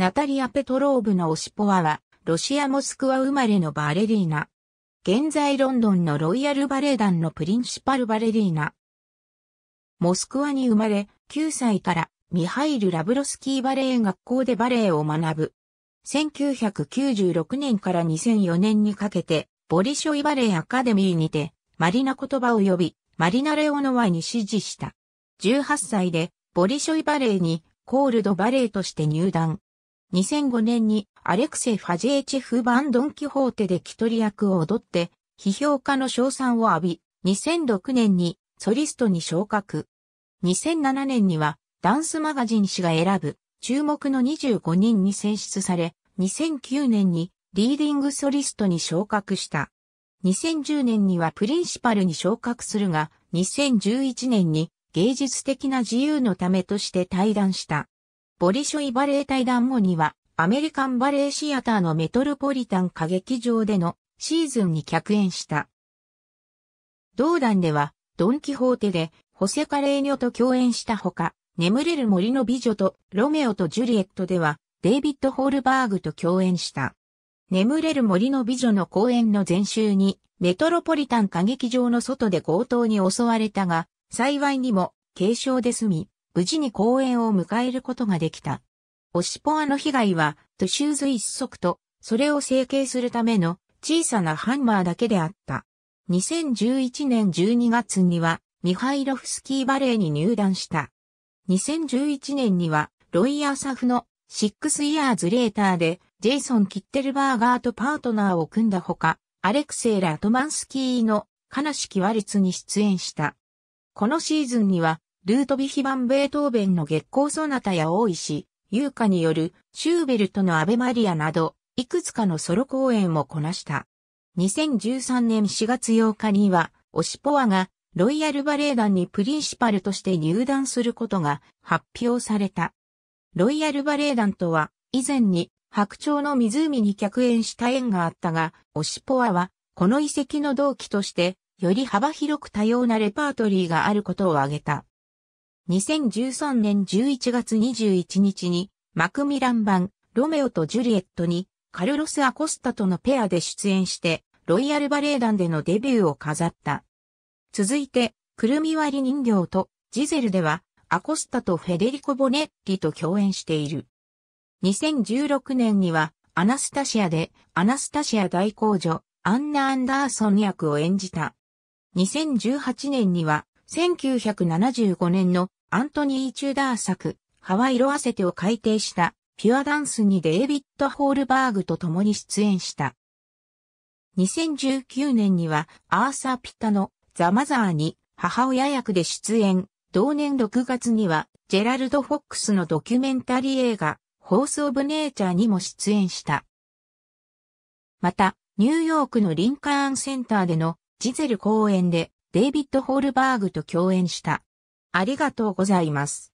ナタリア・ペトローブのオシポワは、ロシア・モスクワ生まれのバレリーナ。現在ロンドンのロイヤルバレエ団のプリンシパルバレリーナ。モスクワに生まれ、9歳からミハイル・ラブロスキーバレエ学校でバレエを学ぶ。1996年から2004年にかけて、ボリショイバレエアカデミーにて、マリナ言葉を呼び、マリナ・レオノワに支持した。18歳で、ボリショイバレエに、コールドバレエとして入団。2005年にアレクセファジエチフ版ドン・キホーテで聞き取り役を踊って、批評家の賞賛を浴び、2006年にソリストに昇格。2007年にはダンスマガジン誌が選ぶ注目の25人に選出され、2009年にリーディングソリストに昇格した。2010年にはプリンシパルに昇格するが、2011年に芸術的な自由のためとして退団した。ボリショイバレエ対談後には、アメリカンバレエシアターのメトロポリタン歌劇場でのシーズンに客演した。同団では、ドン・キホーテで、ホセ・カレーニョと共演したほか、眠れる森の美女とロメオとジュリエットでは、デイビッド・ホールバーグと共演した。眠れる森の美女の公演の前週に、メトロポリタン歌劇場の外で強盗に襲われたが、幸いにも軽傷で済み、無事に公演を迎えることができた。オシポアの被害は、トゥシューズ一足と、それを成形するための小さなハンマーだけであった。2011年12月には、ミハイロフスキーバレーに入団した。2011年には、ロイヤーサフのシックスイヤーズレーターで、ジェイソン・キッテルバーガーとパートナーを組んだほか、アレクセイラ・トマンスキーの、悲しきワルツに出演した。このシーズンには、ルートビヒバン・ベートーベンの月光ソナタや大石、優香によるシューベルトのアベマリアなど、いくつかのソロ公演をこなした。2013年4月8日には、オシポワがロイヤルバレエ団にプリンシパルとして入団することが発表された。ロイヤルバレエ団とは、以前に白鳥の湖に客演した縁があったが、オシポワは、この遺跡の同期として、より幅広く多様なレパートリーがあることを挙げた。2013年11月21日に、マクミラン版、ロメオとジュリエットに、カルロス・アコスタとのペアで出演して、ロイヤルバレエ団でのデビューを飾った。続いて、クルミ割り人形と、ジゼルでは、アコスタとフェデリコ・ボネッリと共演している。2016年には、アナスタシアで、アナスタシア大公女、アンナ・アンダーソン役を演じた。2018年には、1975年のアントニー・チューダー作、ハワイ色あせてを改訂した、ピュアダンスにデイビッド・ホールバーグと共に出演した。2019年には、アーサー・ピッタのザ・マザーに母親役で出演。同年6月には、ジェラルド・フォックスのドキュメンタリー映画、ホース・オブ・ネイチャーにも出演した。また、ニューヨークのリンカーンセンターでのジゼル公演でデイビッド・ホールバーグと共演した。ありがとうございます。